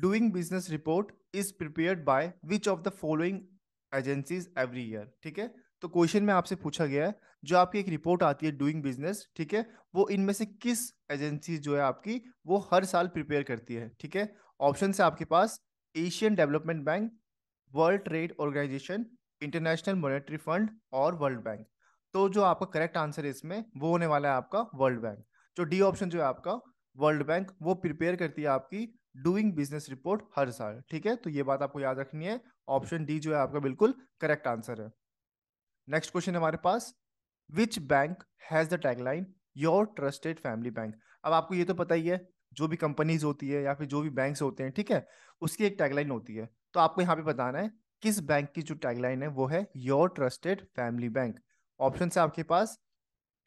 doing business report is prepared by which of the following agencies every year ठीक है तो question में आपसे पूछा गया है जो आपकी एक रिपोर्ट आती है डूइंग बिजनेस ठीक है वो इनमें से किस एजेंसी जो है आपकी वो हर साल प्रिपेयर करती है ठीक है ऑप्शन है आपके पास Asian development bank world trade organization international monetary fund और वर्ल्ड बैंक तो जो आपका करेक्ट आंसर है इसमें वो होने वाला है आपका वर्ल्ड बैंक जो डी ऑप्शन जो है आपका वर्ल्ड बैंक वो प्रिपेयर करती है आपकी डूइंग बिजनेस रिपोर्ट हर साल ठीक है तो ये बात आपको याद रखनी है ऑप्शन डी जो है आपका बिल्कुल करेक्ट आंसर है नेक्स्ट क्वेश्चन हमारे पास which bank has the tagline your trusted family bank अब आपको ये तो पता ही है जो भी कंपनीज होती है या फिर जो भी बैंक होते हैं ठीक है उसकी एक टैगलाइन होती है तो आपको यहाँ पे बताना है किस बैंक की जो टैगलाइन है वो है your trusted family bank option है आपके पास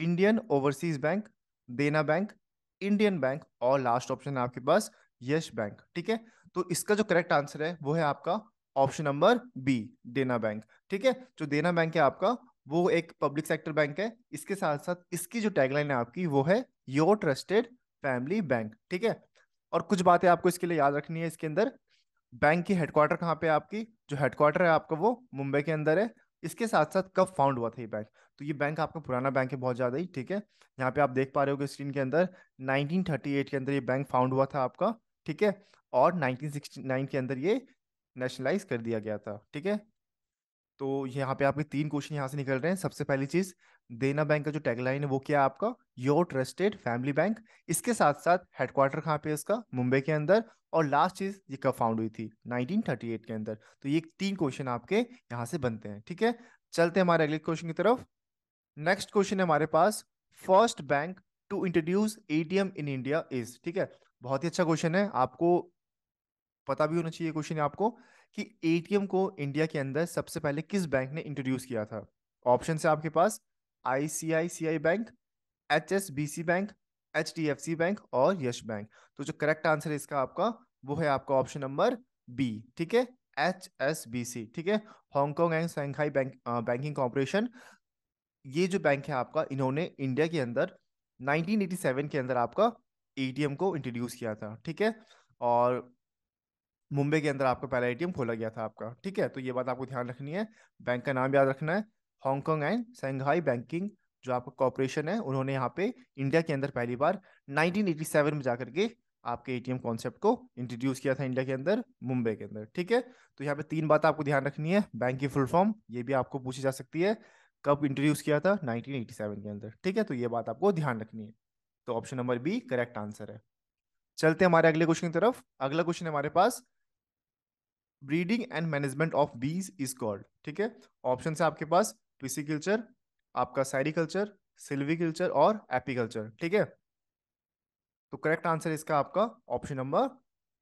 Indian overseas bank Dena bank Indian bank और लास्ट ऑप्शन है आपके पास यस बैंक ठीक है तो इसका जो करेक्ट आंसर है वो है आपका option number B Dena bank ठीक है जो देना बैंक है आपका वो एक पब्लिक सेक्टर बैंक है इसके साथ साथ इसकी जो टैगलाइन है आपकी वो है योर ट्रस्टेड फैमिली बैंक ठीक है और कुछ बातें आपको इसके लिए याद रखनी है इसके अंदर बैंक की हेडक्वार्टर कहाँ पे आपकी जो हेडक्वार्टर है आपका वो मुंबई के अंदर है इसके साथ साथ कब फाउंड हुआ था ये बैंक तो ये बैंक आपका पुराना बैंक है बहुत ज़्यादा ही ठीक है यहाँ पे आप देख पा रहे हो स्क्रीन के अंदर 1938 के अंदर ये बैंक फाउंड हुआ था आपका ठीक है और 1969 के अंदर ये नेशनलाइज कर दिया गया था ठीक है तो यहाँ पे आपके तीन क्वेश्चन यहाँ से निकल रहे हैं सबसे पहली चीज देना बैंक का जो टैगलाइन है वो क्या आपका योर ट्रस्टेड फैमिली बैंक इसके साथ साथ हेडक्वार्टर कहाँ पे है उसका मुंबई के अंदर और लास्ट चीज ये कब फाउंड हुई थी 1938 के अंदर तो ये तीन क्वेश्चन आपके यहाँ से बनते हैं ठीक है चलते हैं हमारे अगले क्वेश्चन की तरफ नेक्स्ट क्वेश्चन है हमारे पास first bank to introduce ATM in India is ठीक है बहुत ही अच्छा क्वेश्चन है आपको पता भी होना चाहिए क्वेश्चन आपको कि एटीएम को इंडिया के अंदर सबसे पहले किस बैंक ने इंट्रोड्यूस किया था ऑप्शन है आपके पास ICICI bank H bank H bank और यश बैंक तो जो करेक्ट आंसर है इसका आपका वो है आपका ऑप्शन नंबर बी ठीक है एच एस बी सी ठीक है Hong Kong and Shanghai bank banking corporation ये जो बैंक है आपका इन्होंने इंडिया के अंदर 1987 के अंदर आपका एटीएम को इंट्रोड्यूस किया था ठीक है और मुंबई के अंदर आपका पहला एटीएम खोला गया था आपका ठीक है तो ये बात आपको ध्यान रखनी है बैंक का नाम याद रखना है हांगकॉन्ग एंड शंघाई बैंकिंग जो आपका कॉरपोरेशन है उन्होंने यहाँ पे इंडिया के अंदर पहली बार 1987 में जाकर के आपके एटीएम कॉन्सेप्ट को इंट्रोड्यूस किया था इंडिया के अंदर मुंबई के अंदर ठीक है तो यहाँ पे तीन बात आपको ध्यान रखनी है बैंक की फुल फॉर्म ये भी आपको पूछी जा सकती है कब इंट्रोड्यूस किया था 1987 के अंदर ठीक है तो ये बात आपको ध्यान रखनी है तो option number B correct answer है चलते हमारे अगले क्वेश्चन की तरफ अगला क्वेश्चन हमारे पास breeding and management of bees is called ठीक है ऑप्शन है आपके पास ट्विसी कल्चर आपका सैरिकल्चर सिल्विकल्चर सिल्वी कल्चर और एपीकल्चर ठीक है तो करेक्ट आंसर इसका आपका ऑप्शन नंबर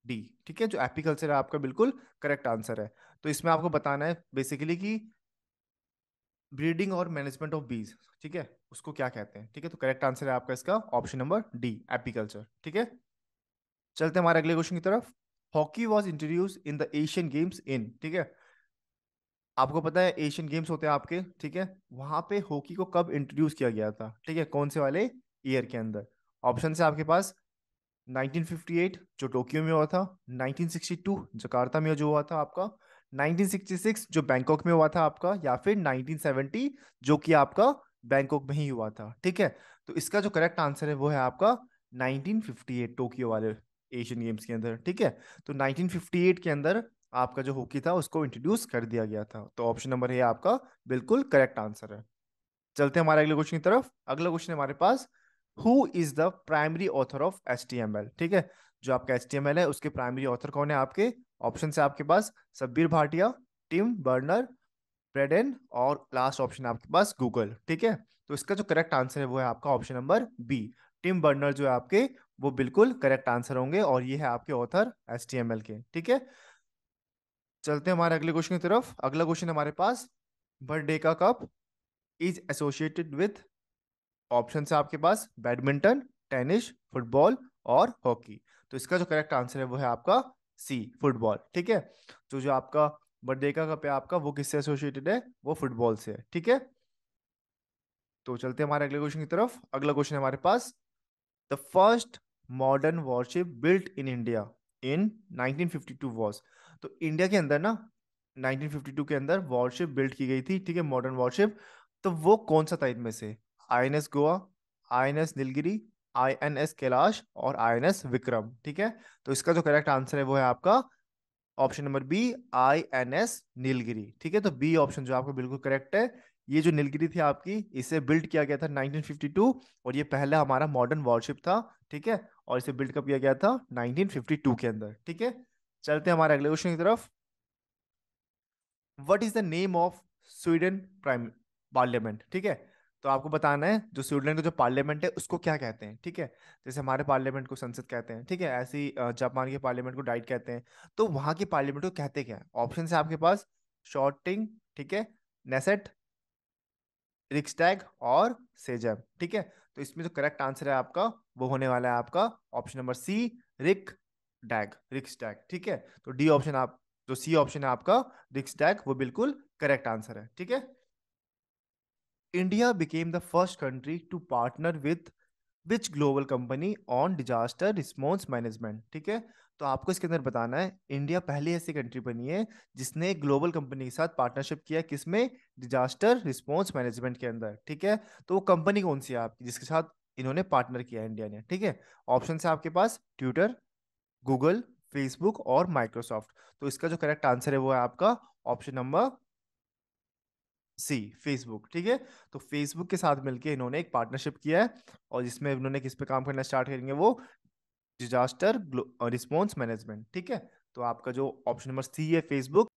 डी ठीक है जो एपीकल्चर है आपका बिल्कुल करेक्ट आंसर है तो इसमें आपको बताना है बेसिकली कि ब्रीडिंग और मैनेजमेंट ऑफ बीज ठीक है उसको क्या कहते हैं ठीक है तो करेक्ट आंसर है आपका इसका ऑप्शन नंबर डी एपीकल्चर ठीक है चलते हैं हमारे अगले क्वेश्चन की तरफ hockey was introduce in the Asian games in ठीक है आपको पता है एशियन गेम्स होते हैं आपके ठीक है वहां पे हॉकी को कब इंट्रोड्यूस किया गया था ठीक है कौन से वाले ईयर के अंदर ऑप्शन है आपके पास 1958 जो टोक्यो में हुआ था 1962 जकार्ता में जो हुआ था आपका 1966 जो बैंकॉक में हुआ था आपका या फिर 1970 जो कि आपका बैंकॉक में ही हुआ था ठीक है तो इसका जो करेक्ट आंसर है वो है आपका 1958 टोक्यो वाले एशियन गेम्स के अंदर ठीक है तो 1958 के अंदर आपका जो हॉकी था उसको इंट्रोड्यूस कर दिया गया था तो ऑप्शन नंबर है आपका बिल्कुल करेक्ट आंसर है चलते हैं हमारे अगले क्वेश्चन की तरफ अगला क्वेश्चन हमारे पास who is the primary author of S ठीक है जो आपका एस है उसके प्राइमरी ऑथर कौन है आपके ऑप्शन है आपके पास Sabeer Bhatia Tim Berner red N और लास्ट ऑप्शन आपके पास गूगल ठीक है तो इसका जो करेक्ट आंसर है वो है आपका option number B Tim Berner जो है आपके वो बिल्कुल करेक्ट आंसर होंगे और ये है आपके author S T M L के ठीक है चलते हैं हमारे अगले क्वेश्चन की तरफ अगला क्वेश्चन हमारे पास बर्थडे का cup is associated with option है आपके पास बैडमिंटन टेनिस फुटबॉल और हॉकी तो इसका जो करेक्ट आंसर है वो है आपका सी फुटबॉल ठीक है तो जो आपका बट देखा कप है आपका वो किससे एसोसिएटेड है वो फुटबॉल से है ठीक है तो चलते हमारे अगले क्वेश्चन की तरफ अगला क्वेश्चन हमारे पास the first modern warship built in India in 1952 was तो इंडिया के अंदर ना 1952 के अंदर वॉरशिप बिल्ट की गई थी ठीक है मॉडर्न वॉरशिप तो वो कौन सा था इनमें से आई गोवा आई नीलगिरी आई कैलाश और आई विक्रम ठीक है तो इसका जो करेक्ट आंसर है वो है आपका option number B I N S Nilgiri ठीक है तो बी ऑप्शन जो आपका बिल्कुल करेक्ट है ये जो नीलगिरी थी आपकी इसे बिल्ड किया गया था 1952 और ये पहला हमारा मॉडर्न वॉरशिप था ठीक है और इसे बिल्ड कब किया गया था 1952 के अंदर ठीक है चलते हमारे अगले क्वेश्चन की तरफ what is the name of Sweden prime parliament ठीक है तो आपको बताना है जो स्विट्जरलैंड का जो पार्लियामेंट है उसको क्या कहते हैं ठीक है जैसे हमारे पार्लियामेंट को संसद कहते हैं ठीक है ऐसे ही जापान के पार्लियामेंट को डाइट कहते हैं तो वहाँ के पार्लियामेंट को कहते क्या है ऑप्शन है आपके पास शॉर्टिंग ठीक है नेसेट रिक्सटैग और सेजब ठीक है तो इसमें जो करेक्ट आंसर है आपका वो होने वाला है आपका ऑप्शन नंबर सी रिक डैग रिक्स टैग ठीक है तो डी ऑप्शन आप जो सी ऑप्शन है आपका रिक्स टैग वो बिल्कुल करेक्ट आंसर है ठीक है India became the first country to partner with which global company on disaster response management ठीक है तो आपको इसके अंदर बताना है इंडिया पहली ऐसी कंट्री बनी है जिसने ग्लोबल कंपनी के साथ पार्टनरशिप किया किसमें डिजास्टर रिस्पॉन्स मैनेजमेंट के अंदर ठीक है तो वो कंपनी कौन सी है आपकी जिसके साथ इन्होंने पार्टनर किया इंडिया ने ठीक है ऑप्शन है आपके पास ट्विटर गूगल फेसबुक और माइक्रोसॉफ्ट तो इसका जो करेक्ट आंसर है वो है आपका ऑप्शन नंबर सी फेसबुक ठीक है तो फेसबुक के साथ मिलकर इन्होंने एक पार्टनरशिप किया है और जिसमें इन्होंने किस पे काम करना स्टार्ट करेंगे वो डिजास्टर रिस्पॉन्स मैनेजमेंट ठीक है तो आपका जो ऑप्शन नंबर सी है फेसबुक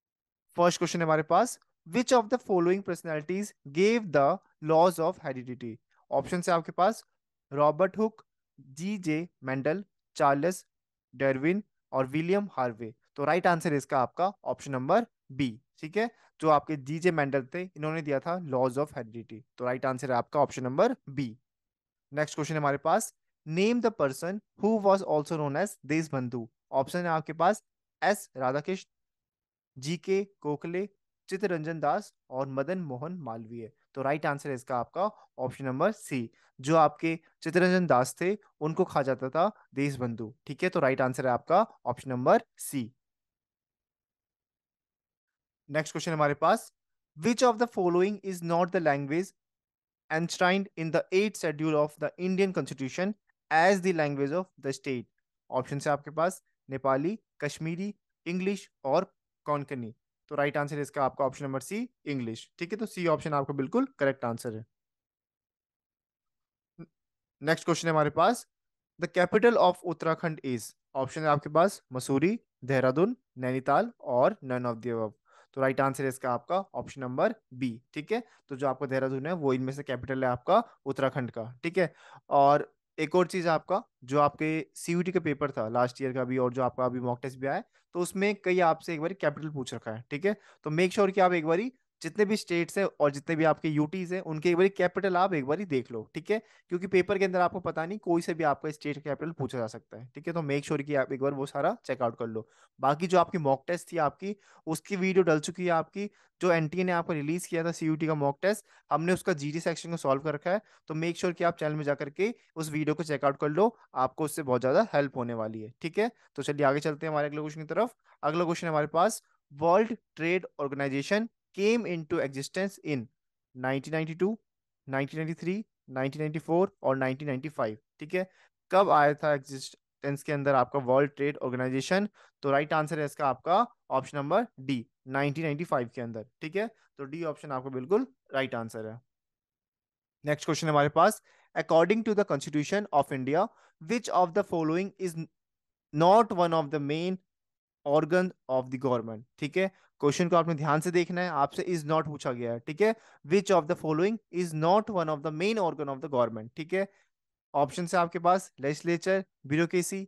फर्स्ट क्वेश्चन हमारे पास which of the following personalities gave the laws of heredity option है आपके पास Robert Hooke G J Mendel Charles Darwin और विलियम हार्वे तो राइट आंसर इसका आपका ऑप्शन नंबर बी ठीक है जो आपके जी जे मेंडल थे इन्होंने दिया था लॉज ऑफ हेरिडिटी तो राइट आंसर है आपका option number B next question हमारे पास name the person who was also known as Desh Bandhu option है आपके पास एस राधाकृष्ण जी के कोखले चित्तरंजन दास और मदन मोहन मालवीय तो राइट आंसर है इसका आपका ऑप्शन नंबर सी जो आपके चित्तरंजन दास थे उनको खा जाता था देश बंधु ठीक है तो राइट आंसर है आपका option number C next question हमारे पास which of the following is not the language and in the eight schedule of the Indian constitution as the language of the state option है आपके पास Nepali Kashmiri English और कौनकनी तो right answer है इसका आपका option number सी English ठीक है तो सी ऑप्शन आपका बिल्कुल करेक्ट आंसर है नेक्स्ट क्वेश्चन है हमारे पास the capital of Uttarakhand is option है आपके पास मसूरी देहरादून नैनीताल और नन ऑफ दी तो राइट आंसर है इसका आपका ऑप्शन नंबर बी ठीक है तो जो आपका देहरादून है वो इनमें से कैपिटल है आपका उत्तराखंड का ठीक है और एक और चीज़ आपका जो आपके सीयूटी का पेपर था लास्ट ईयर का भी और जो आपका अभी मॉक टेस्ट भी आया तो उसमें कई आपसे एक बार कैपिटल पूछ रखा है ठीक है तो मेक श्योर sure कि आप एक बारी जितने भी स्टेट्स हैं और जितने भी आपके यूटीज हैं उनके एक बार कैपिटल आप एक बार ही देख लो ठीक है क्योंकि पेपर के अंदर आपको पता नहीं कोई से भी आपका स्टेट कैपिटल पूछा जा सकता है ठीक है तो मेक श्योर की आप एक बार वो सारा चेकआउट कर लो बाकी जो आपकी मॉक टेस्ट थी आपकी उसकी वीडियो डल चुकी है आपकी जो एन ने आपको रिलीज किया था सी का मॉक टेस्ट हमने उसका जी सेक्शन को सॉल्व कर रखा है तो मेक श्योर की आप चैनल में जाकर के उस वीडियो को चेकआउट कर लो आपको उससे बहुत ज्यादा हेल्प होने वाली है ठीक है तो चलिए आगे चलते हैं हमारे अगले क्वेश्चन की तरफ अगला क्वेश्चन हमारे पास world trade organization came into existence in 1992, 1993, 1994 और 1995 ठीक है कब आया था एग्जिस्टेंस के अंदर आपका वर्ल्ड ट्रेड ऑर्गेनाइजेशन तो राइट आंसर है इसका आपका ऑप्शन नंबर डी 1995 के अंदर ठीक है तो डी ऑप्शन आपको बिल्कुल राइट आंसर है नेक्स्ट क्वेश्चन हमारे पास according to the constitution of India which of the following is not one of the main organ of the government ठीक है क्वेश्चन को आपने ध्यान से देखना है आपसे इज नॉट पूछा गया है ठीक है which of the following is not one of the main organ of the government ठीक है ऑप्शन है आपके पास लेजिस्लेचर ब्यूरोक्रेसी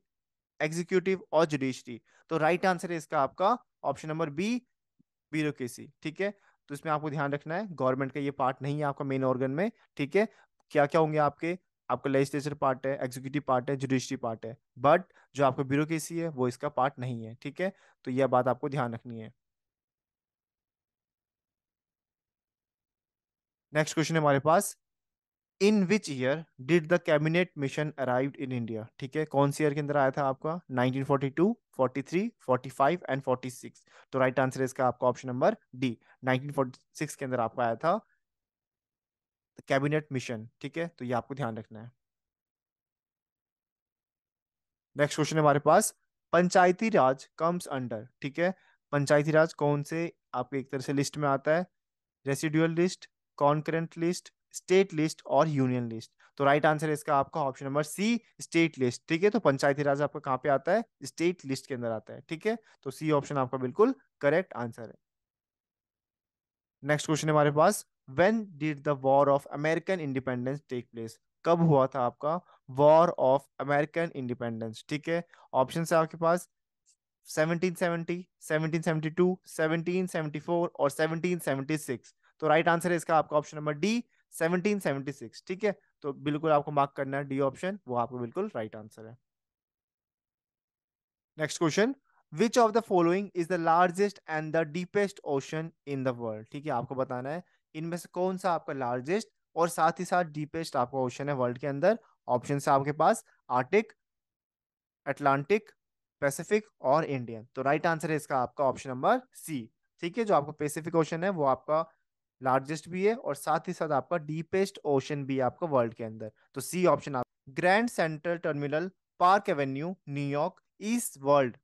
एग्जीक्यूटिव और जुडिशरी तो राइट आंसर है इसका आपका ऑप्शन नंबर बी ब्यूरोक्रेसी ठीक है तो इसमें आपको ध्यान रखना है गवर्नमेंट का ये पार्ट नहीं है आपका मेन ऑर्गन में ठीक है क्या क्या होंगे आपके आपका लेजिस्लेचर पार्ट है एग्जीक्यूटिव पार्ट है जुडिशरी पार्ट है बट जो आपका ब्यूरो है वो इसका पार्ट नहीं है ठीक है तो यह बात आपको ध्यान रखनी है नेक्स्ट क्वेश्चन हमारे पास in which year did the cabinet mission arrive in India ठीक है कौन सी ईयर के अंदर आया था आपका 1942, 43, 45 एंड 46 तो राइट आंसर है इसका आपका ऑप्शन नंबर डी 1946 के अंदर आपका आया था कैबिनेट मिशन ठीक है तो ये आपको ध्यान रखना है नेक्स्ट क्वेश्चन हमारे पास पंचायती राज कम्स अंडर ठीक है पंचायती राज कौन से आपके एक तरह से लिस्ट में आता है residual list concurrent list state list और यूनियन लिस्ट तो राइट आंसर है इसका आपका option number C state list ठीक है तो पंचायती राज आपका कहाँ पे आता है स्टेट लिस्ट के अंदर आता है ठीक है तो सी ऑप्शन आपका बिल्कुल करेक्ट आंसर है नेक्स्ट क्वेश्चन हमारे पास when did the war of American independence take place कब हुआ था आपका वॉर ऑफ अमेरिकन इंडिपेंडेंस ठीक है ऑप्शन है आपके पास 1770, 1772, 1774 और 1776 तो राइट आंसर है इसका आपका ऑप्शन नंबर डी 1776 ठीक है तो बिल्कुल आपको मार्क करना है डी ऑप्शन वो आपको बिल्कुल राइट आंसर है next question which of the following is the largest and the deepest ocean in the world ठीक है आपको बताना है इनमें से कौन सा आपका लार्जेस्ट और साथ ही साथ डीपेस्ट आपका ओशन है वर्ल्ड के अंदर ऑप्शन है आपके पास आर्टिक अटलांटिक पैसिफिक और इंडियन तो राइट आंसर है इसका आपका ऑप्शन नंबर सी ठीक है जो आपका पैसिफिक ओशन है वो आपका लार्जेस्ट भी है और साथ ही साथ आपका डीपेस्ट ओशन भी है आपका वर्ल्ड के अंदर तो सी ऑप्शन आप Grand Central Terminal Park Avenue New York east world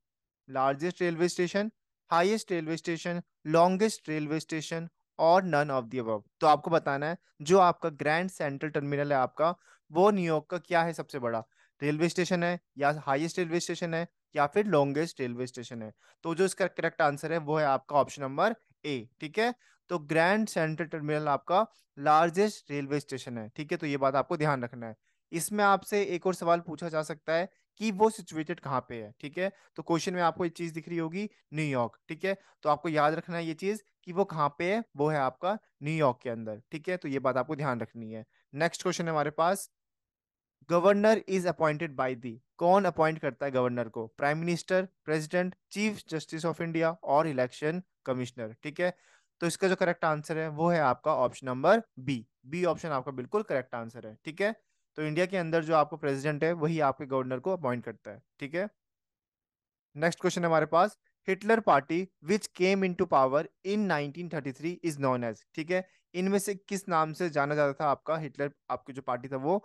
largest railway station highest railway station longest railway station और नन ऑफ दी अबव तो आपको बताना है जो आपका ग्रैंड सेंट्रल टर्मिनल है आपका वो न्यूयॉर्क का क्या है सबसे बड़ा रेलवे स्टेशन है या हाईएस्ट रेलवे स्टेशन है या फिर लॉन्गेस्ट रेलवे स्टेशन है तो जो इसका करेक्ट आंसर है वो है आपका ऑप्शन नंबर ए ठीक है तो ग्रैंड सेंट्रल टर्मिनल आपका लार्जेस्ट रेलवे स्टेशन है ठीक है तो ये बात आपको ध्यान रखना है इसमें आपसे एक और सवाल पूछा जा सकता है कि वो सिचुएटेड कहाँ पे है ठीक है तो क्वेश्चन में आपको ये चीज दिख रही होगी न्यूयॉर्क ठीक है तो आपको याद रखना है ये चीज कि वो कहाँ पे है वो है आपका न्यूयॉर्क के अंदर ठीक है तो ये बात आपको ध्यान रखनी है नेक्स्ट क्वेश्चन है हमारे पास governor is appointed by the कौन अपॉइंट करता है गवर्नर को prime minister president chief justice of India और इलेक्शन कमिश्नर ठीक है तो इसका जो करेक्ट आंसर है वो है आपका option number B B option आपका बिल्कुल करेक्ट आंसर है ठीक है तो इंडिया के अंदर जो आपको प्रेसिडेंट है वही आपके गवर्नर को अपॉइंट करता है ठीक है नेक्स्ट क्वेश्चन हमारे पास Hitler party which came in to power in 1933 is known as ठीक है इनमें से किस नाम से जाना जाता था आपका हिटलर आपकी जो पार्टी था वो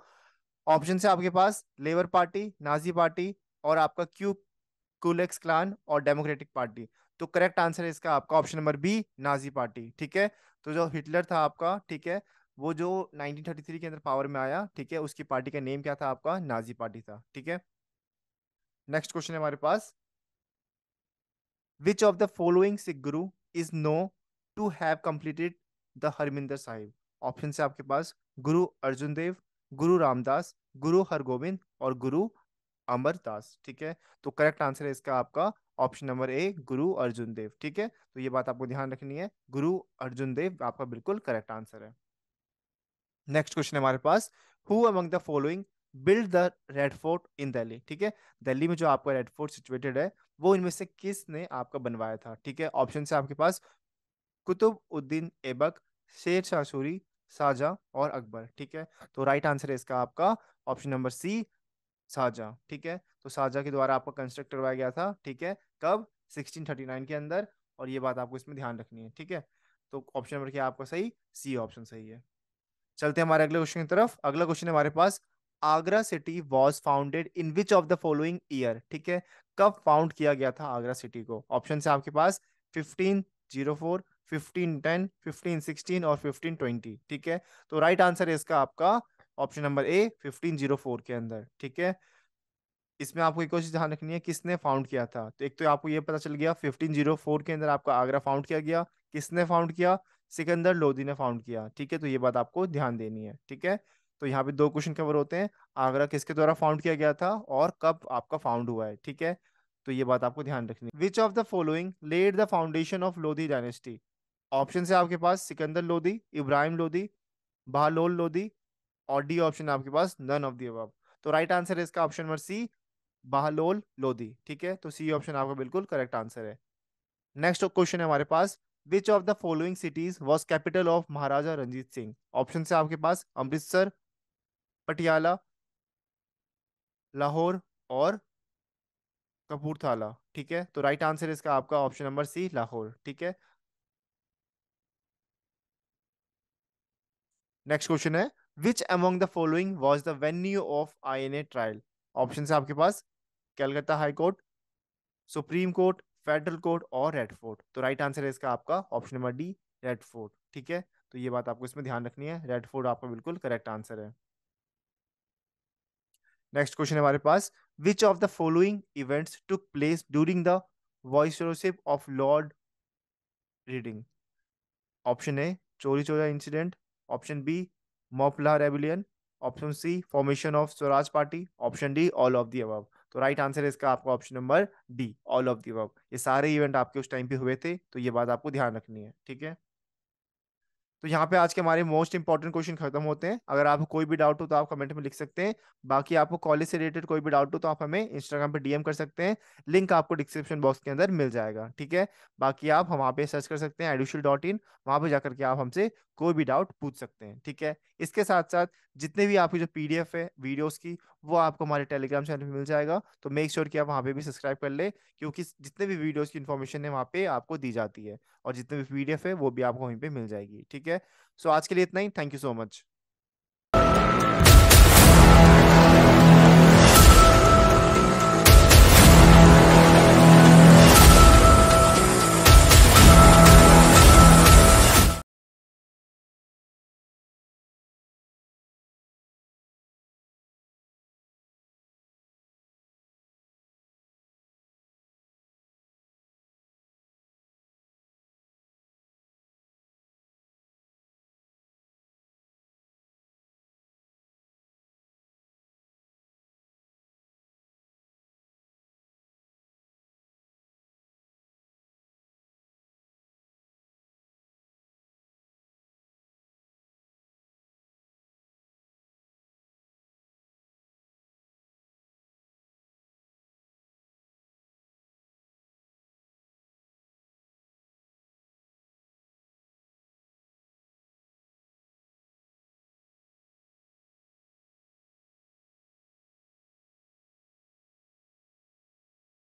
ऑप्शन है आपके पास लेबर पार्टी नाजी पार्टी और आपका क्यू कुलेक्स क्लान और डेमोक्रेटिक पार्टी तो करेक्ट आंसर है इसका आपका option number B Nazi party ठीक है तो जो हिटलर था आपका ठीक है वो जो 1933 के अंदर पावर में आया ठीक है उसकी पार्टी का नेम क्या था आपका नाजी पार्टी था ठीक है नेक्स्ट क्वेश्चन है हमारे पास which of the following Sikh guru is known to have completed the Harmandir Sahib option है आपके पास गुरु अर्जुन देव गुरु रामदास गुरु हरगोविंद और गुरु अमरदास ठीक है तो करेक्ट आंसर है इसका आपका ऑप्शन नंबर ए गुरु अर्जुन देव ठीक है तो ये बात आपको ध्यान रखनी है गुरु अर्जुन देव आपका बिल्कुल करेक्ट आंसर है नेक्स्ट क्वेश्चन हमारे पास who among the following build the red fort in Delhi ठीक है दिल्ली में जो आपका रेड फोर्ट सिचुएटेड है वो इनमें से किसने आपका बनवाया था ठीक है ऑप्शन से आपके पास कुतुब उद्दीन एबक शेर शाहूरी साजा और अकबर ठीक है तो राइट आंसर है इसका आपका ऑप्शन नंबर सी साजा ठीक है तो साजा के द्वारा आपका कंस्ट्रक्ट करवाया गया था ठीक है कब 1639 के अंदर और ये बात आपको इसमें ध्यान रखनी है ठीक है तो ऑप्शन नंबर क्या आपका सही सी ऑप्शन सही है चलते हैं हमारे अगले क्वेश्चन की तरफ अगला क्वेश्चन हमारे पास Agra city was founded in which of the following year ठीक है कब फाउंड किया गया था आगरा सिटी को ऑप्शन है आपके पास fifteen zero four fifteen ten fifteen sixteen और फिफ्टीन ट्वेंटी ठीक है तो राइट आंसर है इसका आपका option number A fifteen zero four के अंदर ठीक है इसमें आपको एक और चीज ध्यान रखनी है किसने फाउंड किया था तो एक तो आपको यह पता चल गया फिफ्टीन जीरो फोर के अंदर आपका आगरा फाउंड किया गया किसने फाउंड किया सिकंदर लोधी ने फाउंड किया ठीक है तो ये बात आपको ध्यान देनी है ठीक है तो यहाँ पे दो क्वेश्चन कवर होते हैं आगरा किसके द्वारा फाउंड किया गया था और कब आपका फाउंड हुआ है ठीक है तो ये बात आपको ध्यान रखनी which of the following led the foundation of Lodhi dynasty option है आपके पास सिकंदर लोधी इब्राहिम लोधी बहालोल लोधी और डी ऑप्शन आपके पास नन ऑफ दी अब तो राइट right आंसर है इसका option number C Bahlol Lodhi ठीक है तो सी ऑप्शन आपका बिल्कुल करेक्ट आंसर है नेक्स्ट क्वेश्चन है हमारे पास which of the following cities was capital of Maharaja Ranjit Singh option से आपके पास अमृतसर पटियाला लाहौर और कपूरथला ठीक है तो राइट आंसर इसका आपका ऑप्शन नंबर सी लाहौर ठीक है नेक्स्ट क्वेश्चन है which among the following was the venue of I N A trial option है आपके पास Calcutta high court supreme court federal court और रेड फोर्ट तो राइट आंसर है इसका आपका option number D red fort ठीक है तो ये बात आपको इसमें ध्यान रखनी है रेड फोर्ट आपका बिल्कुल करेक्ट आंसर है नेक्स्ट क्वेश्चन हमारे पास which of the following events took place during the viceroyship of Lord Reading option A Chauri Chaura incident option B Moplah rebellion option C formation of Swaraj party option D all of the above तो right answer है इसका आपका option number D all of the अब ये सारे event आपके उस time पे हुए थे तो ये बात आपको ध्यान रखनी है ठीक है तो यहाँ पे आज के हमारे मोस्ट इंपॉर्टेंट क्वेश्चन खत्म होते हैं अगर आपको कोई भी डाउट हो तो आप कमेंट में लिख सकते हैं बाकी आपको कॉलेज से रिलेटेड कोई भी डाउट हो तो आप हमें इंस्टाग्राम पे डीएम कर सकते हैं लिंक आपको डिस्क्रिप्शन बॉक्स के अंदर मिल जाएगा ठीक है बाकी आप वहाँ पे सर्च कर सकते हैं एडिशल डॉट इन वहाँ पे जाकर के आप हमसे कोई भी डाउट पूछ सकते हैं ठीक है इसके साथ साथ जितने भी आपकी जो पीडीएफ है वीडियोस की वो आपको हमारे टेलीग्राम चैनल पे मिल जाएगा तो मेक श्योर sure कि आप वहाँ पे भी सब्सक्राइब कर ले क्योंकि जितने भी वीडियोस की इन्फॉर्मेशन है वहाँ पे आपको दी जाती है और जितने भी पीडीएफ है वो भी आपको वहीं पर मिल जाएगी ठीक है सो so, आज के लिए इतना ही थैंक यू सो मच